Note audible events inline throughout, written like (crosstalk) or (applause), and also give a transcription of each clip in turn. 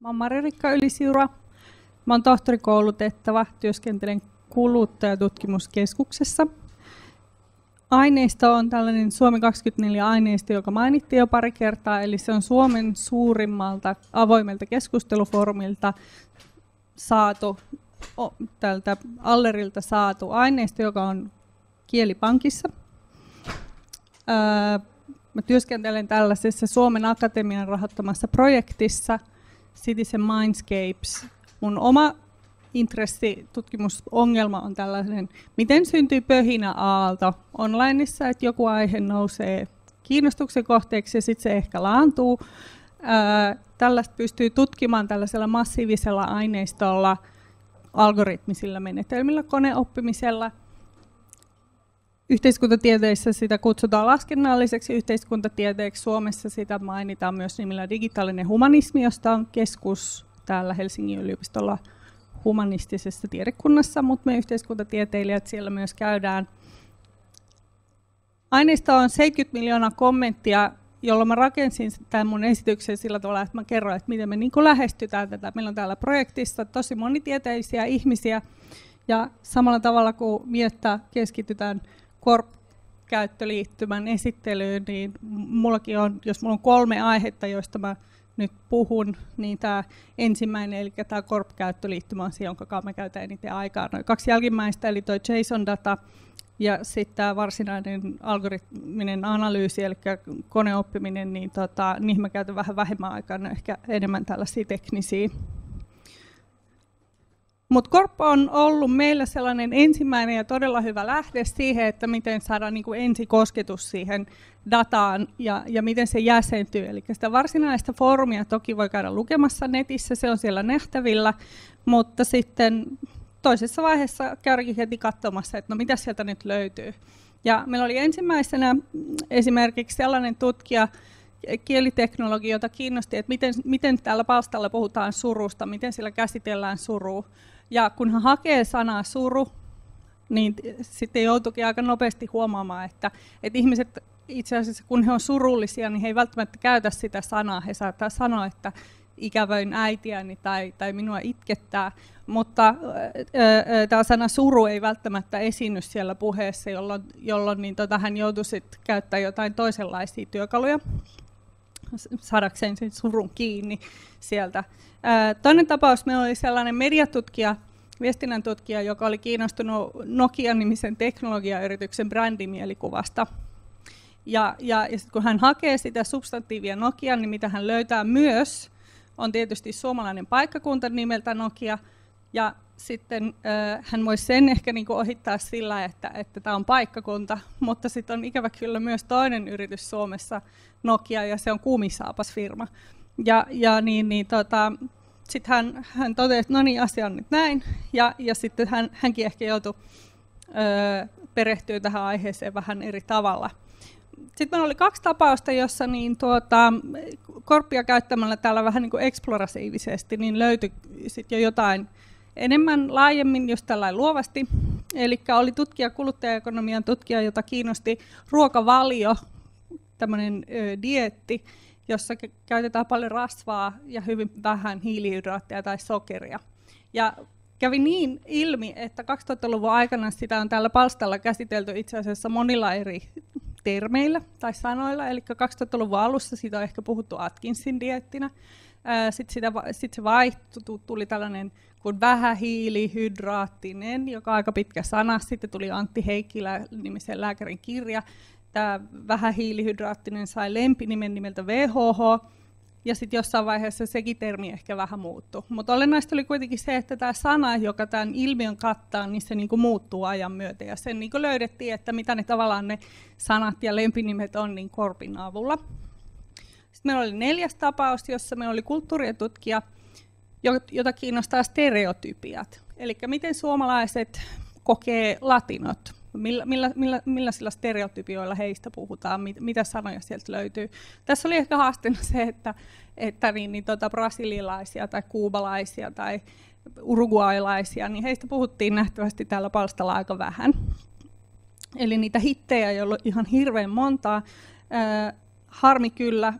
Mä oon Mari-Rikka Ylisiura. Mä oon tohtorikoulutettava, työskentelen kuluttajatutkimuskeskuksessa. Aineisto on tällainen Suomi 24-aineisto, joka mainittiin jo pari kertaa, eli se on Suomen suurimmalta avoimelta keskustelufoorumilta saatu, tältä Allerilta saatu aineisto, joka on kielipankissa. Öö, mä työskentelen tällaisessa Suomen Akatemian rahoittamassa projektissa – Citizen Mindscapes. Mun oma intressi, tutkimusongelma on tällainen, miten syntyy pöhinä aalto onlineissa, että joku aihe nousee kiinnostuksen kohteeksi ja sitten se ehkä laantuu. Ää, tällaista pystyy tutkimaan tällaisella massiivisella aineistolla, algoritmisilla menetelmillä, koneoppimisella – Yhteiskuntatieteissä sitä kutsutaan laskennalliseksi yhteiskuntatieteeksi. Suomessa sitä mainitaan myös nimellä digitaalinen humanismi, josta on keskus täällä Helsingin yliopistolla humanistisessa tiedekunnassa, mutta me yhteiskuntatieteilijät siellä myös käydään. Aineistoa on 70 miljoonaa kommenttia, jolloin mä rakensin tämän mun esityksen sillä tavalla, että mä kerroin, että miten me niin lähestytään tätä. Meillä on täällä projektissa tosi monitieteisiä ihmisiä, ja samalla tavalla kuin miettää keskitytään Corp-käyttöliittymän esittelyyn, niin mullakin on, jos mulla on kolme aihetta, joista mä nyt puhun, niin tämä ensimmäinen, eli tämä Corp-käyttöliittymä on se, jonka mä käytän eniten aikaa. Noin kaksi jälkimmäistä, eli tuo JSON-data ja sitten tämä varsinainen algoritminen analyysi, eli koneoppiminen, niin tota, niihin mä käytän vähän vähemmän aikaa, ne ehkä enemmän tällaisia teknisiä mutta Korppo on ollut meillä sellainen ensimmäinen ja todella hyvä lähde siihen, että miten saada niin kuin ensikosketus siihen dataan ja, ja miten se jäsentyy. Eli sitä varsinaista foorumia toki voi käydä lukemassa netissä, se on siellä nähtävillä, mutta sitten toisessa vaiheessa käydäkin heti katsomassa, että no mitä sieltä nyt löytyy. Ja meillä oli ensimmäisenä esimerkiksi sellainen tutkija, kieliteknologia, jota kiinnosti, että miten, miten täällä palstalla puhutaan surusta, miten sillä käsitellään surua. Ja kun hän hakee sanaa suru, niin sitten joutuikin aika nopeasti huomaamaan, että, että ihmiset itse asiassa kun he on surullisia, niin he ei välttämättä käytä sitä sanaa. He saattaa sanoa, että ikävöin äitiäni tai, tai minua itkettää, mutta tämä sana suru ei välttämättä esiinny siellä puheessa, jolloin, jolloin niin tota, hän joutui käyttämään jotain toisenlaisia työkaluja saadakseen sen surun kiinni sieltä. Toinen tapaus meillä oli sellainen mediatutkija, viestinnän tutkija, joka oli kiinnostunut Nokia-nimisen teknologiayrityksen brändimielikuvasta. Ja, ja, ja sit kun hän hakee sitä substantiivia Nokia, niin mitä hän löytää myös, on tietysti suomalainen paikkakunta nimeltä Nokia – ja sitten äh, hän voisi sen ehkä niin kuin ohittaa sillä, että tämä että on paikkakunta, mutta sitten on ikävä kyllä myös toinen yritys Suomessa, Nokia, ja se on kuumisaapas firma. Ja, ja niin, niin tota, sitten hän, hän totesi, että no niin, asia on nyt näin, ja, ja sitten hän, hänkin ehkä joutui öö, perehtyä tähän aiheeseen vähän eri tavalla. Sitten meillä oli kaksi tapausta, jossa niin tuota, korppia käyttämällä täällä vähän niin kuin eksploratiivisesti, niin löytyi sitten jo jotain enemmän laajemmin, just tällä luovasti. Eli oli tutkija, kuluttajaekonomian tutkija, jota kiinnosti ruokavalio, tämmöinen dietti, jossa käytetään paljon rasvaa ja hyvin vähän hiilihydraatteja tai sokeria. Ja kävi niin ilmi, että 2000-luvun aikana sitä on täällä palstalla käsitelty itse asiassa monilla eri termeillä tai sanoilla. Eli 2000-luvun alussa siitä on ehkä puhuttu Atkinsin diettinä. Sitten sit se vaihtui, tuli tällainen kuin vähähiilihydraattinen, joka on aika pitkä sana. Sitten tuli Antti Heikkilä-nimisen lääkärin kirja. Tämä vähähiilihydraattinen sai lempinimen nimeltä VHH. Ja sitten jossain vaiheessa sekin termi ehkä vähän muuttuu. Mutta olennaista oli kuitenkin se, että tämä sana, joka tämän ilmiön kattaa, niin se niinku muuttuu ajan myötä. Ja sen niinku löydettiin, että mitä ne tavallaan ne sanat ja lempinimet on, niin korpin avulla meillä oli neljäs tapaus, jossa meillä oli kulttuuritutkija, jota kiinnostaa stereotypiat. Eli miten suomalaiset kokee latinot, millä, millä, millä, millaisilla stereotypioilla heistä puhutaan, mit, mitä sanoja sieltä löytyy. Tässä oli ehkä haasteena se, että, että niin, niin tota brasililaisia tai kuubalaisia tai uruguailaisia, niin heistä puhuttiin nähtävästi täällä palstalla aika vähän. Eli niitä hittejä ei ollut ihan hirveän montaa. Äh, harmi kyllä,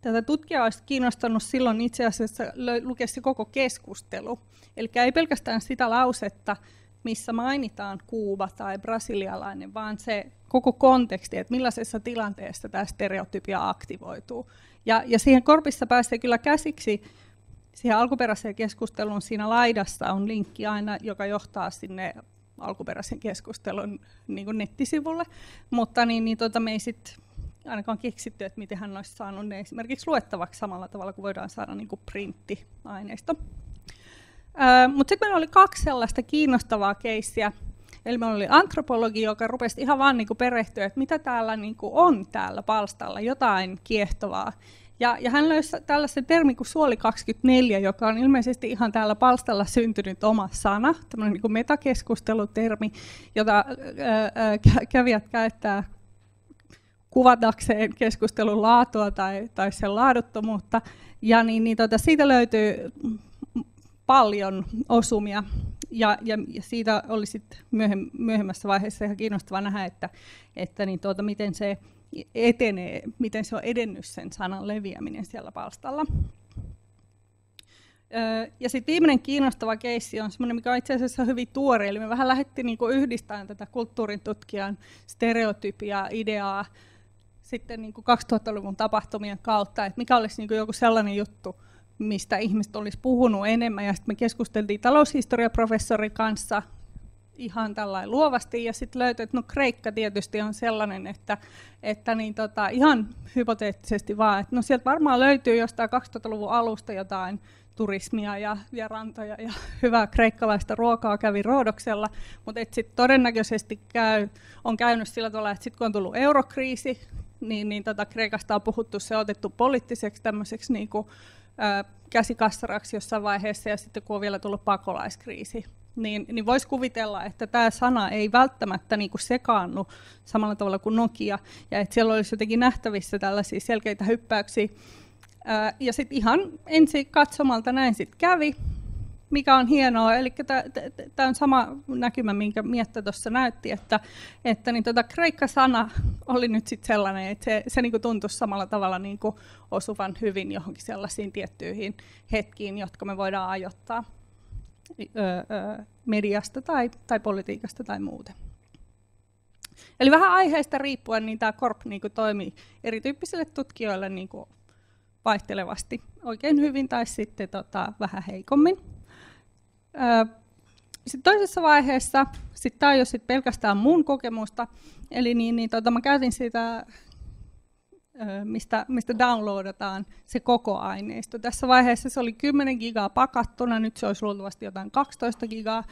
Tätä tutkijaa olisi kiinnostanut silloin itse asiassa lukea koko keskustelu. Eli ei pelkästään sitä lausetta, missä mainitaan Kuuba tai brasilialainen, vaan se koko konteksti, että millaisessa tilanteessa tämä stereotypia aktivoituu. Ja, ja siihen korpissa pääsee kyllä käsiksi siihen alkuperäiseen keskusteluun. Siinä laidassa on linkki aina, joka johtaa sinne alkuperäisen keskustelun niin nettisivulle, mutta niin, niin tota, me ei sitten ainakaan keksitty, että miten hän olisi saanut ne esimerkiksi luettavaksi samalla tavalla kuin voidaan saada niin kuin printtiaineisto. Öö, Mutta sitten meillä oli kaksi sellaista kiinnostavaa keissiä. Eli meillä oli antropologi, joka rupesi ihan vaan niin kuin perehtyä, että mitä täällä niin kuin on täällä palstalla, jotain kiehtovaa. Ja, ja hän löysi tällaisen termin kuin suoli24, joka on ilmeisesti ihan täällä palstalla syntynyt oma sana, tämmöinen niin metakeskustelutermi, jota ää, ää, kävijät käyttää kuvatakseen keskustelun laatua tai, tai sen laaduttomuutta. Ja niin, niin tuota, siitä löytyy paljon osumia ja, ja, ja siitä oli sitten myöhem, myöhemmässä vaiheessa ihan kiinnostavaa nähdä, että, että niin tuota, miten se etenee, miten se on edennyt sen sanan leviäminen siellä palstalla. ja sitten viimeinen kiinnostava keissi on semmoinen, mikä on itse asiassa hyvin tuore, eli me vähän lähdettiin niinku yhdistämään tätä kulttuurin tutkijan stereotypiaa, ideaa sitten niin kuin 2000-luvun tapahtumien kautta, että mikä olisi niin kuin joku sellainen juttu, mistä ihmiset olisi puhunut enemmän. Ja sitten me keskusteltiin taloushistoriaprofessorin kanssa ihan tällainen luovasti, ja sitten löytyi, että no Kreikka tietysti on sellainen, että, että niin tota, ihan hypoteettisesti vaan, että no sieltä varmaan löytyy jostain 2000-luvun alusta jotain turismia ja, ja rantoja ja (laughs) hyvää kreikkalaista ruokaa kävi Roodoksella, mutta sitten todennäköisesti käy, on käynyt sillä tavalla, että sitten kun on tullut eurokriisi, niin, niin tota Kreikasta on puhuttu, se on otettu poliittiseksi tämmöiseksi niin kuin, ää, käsikassaraksi jossain vaiheessa, ja sitten kun on vielä tullut pakolaiskriisi, niin, niin voisi kuvitella, että tämä sana ei välttämättä niin kuin sekaannu samalla tavalla kuin Nokia, ja että siellä olisi jotenkin nähtävissä tällaisia selkeitä hyppäyksiä. Ää, ja sitten ihan ensi katsomalta näin sitten kävi, mikä on hienoa. Eli tämä on sama näkymä, minkä Miettä tuossa näytti, että, että niin tota kreikka-sana oli nyt sitten sellainen, että se, se niin tuntui samalla tavalla niin kuin osuvan hyvin johonkin sellaisiin tiettyihin hetkiin, jotka me voidaan ajoittaa mediasta tai, tai politiikasta tai muuten. Eli vähän aiheesta riippuen niin tämä korp niin kuin toimii erityyppisille tutkijoille niin kuin vaihtelevasti oikein hyvin tai sitten tota, vähän heikommin. Sitten toisessa vaiheessa, sitten tämä ei ole sit pelkästään mun kokemusta, eli niin, niin tota, mä käytin sitä, mistä, mistä downloadataan se koko aineisto. Tässä vaiheessa se oli 10 gigaa pakattuna, nyt se olisi luultavasti jotain 12 gigaa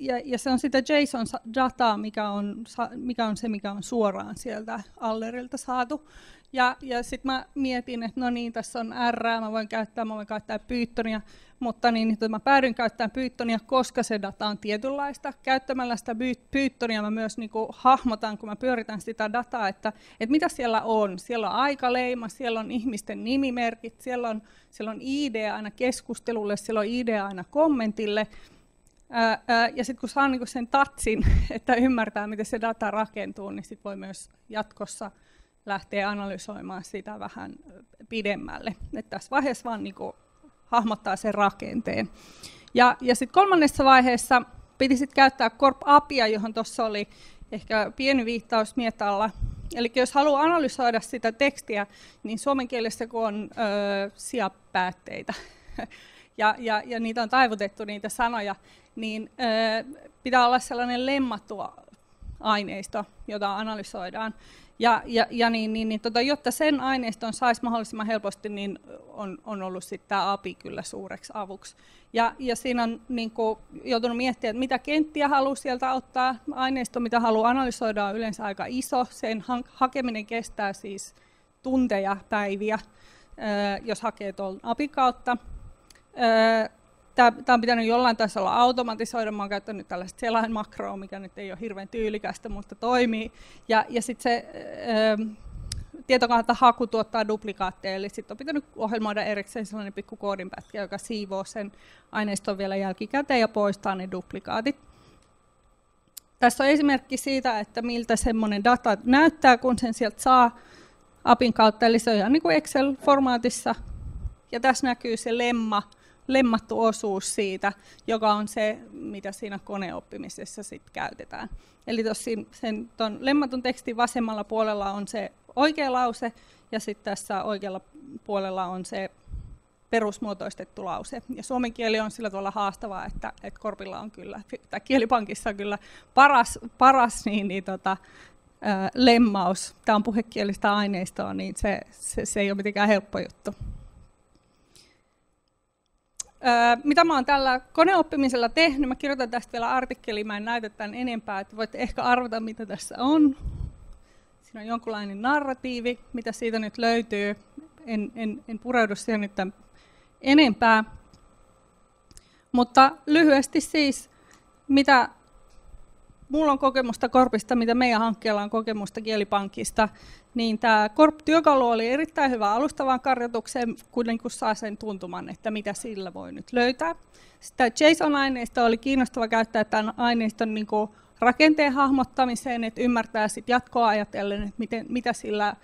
ja, ja se on sitä JSON-dataa, mikä on, mikä on se, mikä on suoraan sieltä Allerilta saatu. Ja, ja sitten mä mietin, että no niin, tässä on R, mä voin käyttää, mä voin käyttää Pythonia, mutta niin, että niin tota mä päädyin käyttämään Pythonia, koska se data on tietynlaista. Käyttämällä sitä Pythonia mä myös niin kuin hahmotan, kun mä pyöritän sitä dataa, että, että mitä siellä on. Siellä on aikaleima, siellä on ihmisten nimimerkit, siellä on, siellä on ID aina keskustelulle, siellä on ID aina kommentille, ja sitten kun saa niinku sen tatsin, (laughs) että ymmärtää, miten se data rakentuu, niin sitten voi myös jatkossa lähteä analysoimaan sitä vähän pidemmälle. Et tässä vaiheessa vaan niinku hahmottaa sen rakenteen. Ja, ja sitten kolmannessa vaiheessa piti sit käyttää Corp Apia, johon tuossa oli ehkä pieni viittaus mietalla. Eli jos haluaa analysoida sitä tekstiä, niin suomen kielessä kun on ö, sijapäätteitä, (laughs) ja, ja, ja niitä on taivutettu niitä sanoja, niin ö, pitää olla sellainen lemmattua aineisto, jota analysoidaan. Ja, ja, ja niin, niin, niin, tota, jotta sen aineiston saisi mahdollisimman helposti, niin on, on ollut sitten tämä API kyllä suureksi avuksi. Ja, ja siinä on niin kuin, joutunut miettimään, että mitä kenttiä haluaa sieltä ottaa. Aineisto, mitä haluaa analysoida, on yleensä aika iso. Sen hakeminen kestää siis tunteja, päiviä, jos hakee tuon API kautta. Öö, Tämä on pitänyt jollain tasolla automatisoida. Mä oon käyttänyt tällaista selainmakroa, mikä nyt ei ole hirveän tyylikästä, mutta toimii. Ja, ja sitten se öö, tietokanta haku tuottaa duplikaatteja, eli sitten on pitänyt ohjelmoida erikseen sellainen pikku koodinpätkä, joka siivoo sen aineiston vielä jälkikäteen ja poistaa ne duplikaatit. Tässä on esimerkki siitä, että miltä semmoinen data näyttää, kun sen sieltä saa apin kautta, eli se on ihan niin kuin Excel-formaatissa. Ja tässä näkyy se lemma, lemmattu osuus siitä, joka on se, mitä siinä koneoppimisessa sit käytetään. Eli tosin sen ton lemmatun tekstin vasemmalla puolella on se oikea lause, ja sitten tässä oikealla puolella on se perusmuotoistettu lause. Ja suomen kieli on sillä tavalla haastavaa, että, että Korpilla on kyllä, tai kielipankissa on kyllä paras, paras niin, niin tota, lemmaus. Tämä on puhekielistä aineistoa, niin se, se, se ei ole mitenkään helppo juttu mitä mä oon tällä koneoppimisella tehnyt, mä kirjoitan tästä vielä artikkeli, mä en näytä tämän enempää, että voitte ehkä arvata, mitä tässä on. Siinä on jonkunlainen narratiivi, mitä siitä nyt löytyy. En, en, en pureudu siihen nyt tämän enempää. Mutta lyhyesti siis, mitä mulla on kokemusta Korpista, mitä meidän hankkeella on kokemusta kielipankista, niin tämä Korp-työkalu oli erittäin hyvä alustavaan karjoitukseen, kun niin saa sen tuntuman, että mitä sillä voi nyt löytää. Sitä JSON-aineistoa oli kiinnostava käyttää tämän aineiston niin rakenteen hahmottamiseen, että ymmärtää sit jatkoa ajatellen, että miten, mitä sillä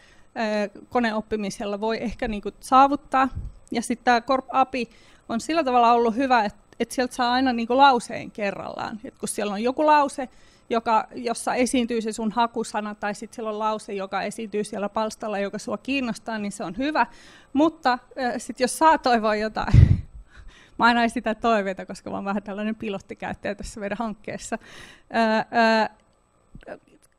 koneoppimisella voi ehkä niin saavuttaa. Ja sitten tämä korp API on sillä tavalla ollut hyvä, että että sieltä saa aina niin kuin lauseen kerrallaan. Et kun siellä on joku lause, joka, jossa esiintyy se sun hakusana, tai sitten siellä on lause, joka esiintyy siellä palstalla, joka sua kiinnostaa, niin se on hyvä. Mutta äh, sitten jos saa toivoa jotain, (laughs) mä aina esitän toiveita, koska mä oon vähän tällainen pilottikäyttäjä tässä meidän hankkeessa, ää, äh, ää, äh,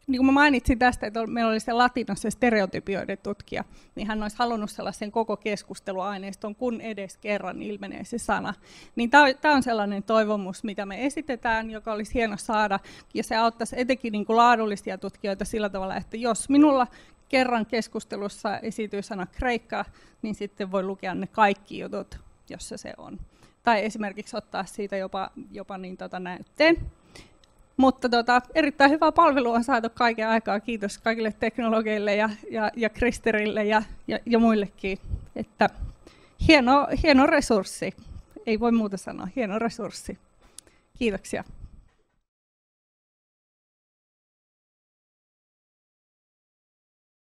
niin kuin mä mainitsin tästä, että meillä oli se latinossa stereotypioiden tutkija, niin hän olisi halunnut sellaisen koko keskusteluaineiston, kun edes kerran ilmenee se sana. Niin tämä on sellainen toivomus, mitä me esitetään, joka olisi hieno saada, ja se auttaisi etenkin niin kuin laadullisia tutkijoita sillä tavalla, että jos minulla kerran keskustelussa esityy sana kreikka, niin sitten voi lukea ne kaikki jutut, jossa se on. Tai esimerkiksi ottaa siitä jopa, jopa niin tota näytteen. Mutta tota, erittäin hyvää palvelua on saatu kaiken aikaa. Kiitos kaikille teknologeille ja, ja, ja Kristerille ja, ja, ja muillekin. Että hieno, hieno resurssi. Ei voi muuta sanoa. Hieno resurssi. Kiitoksia.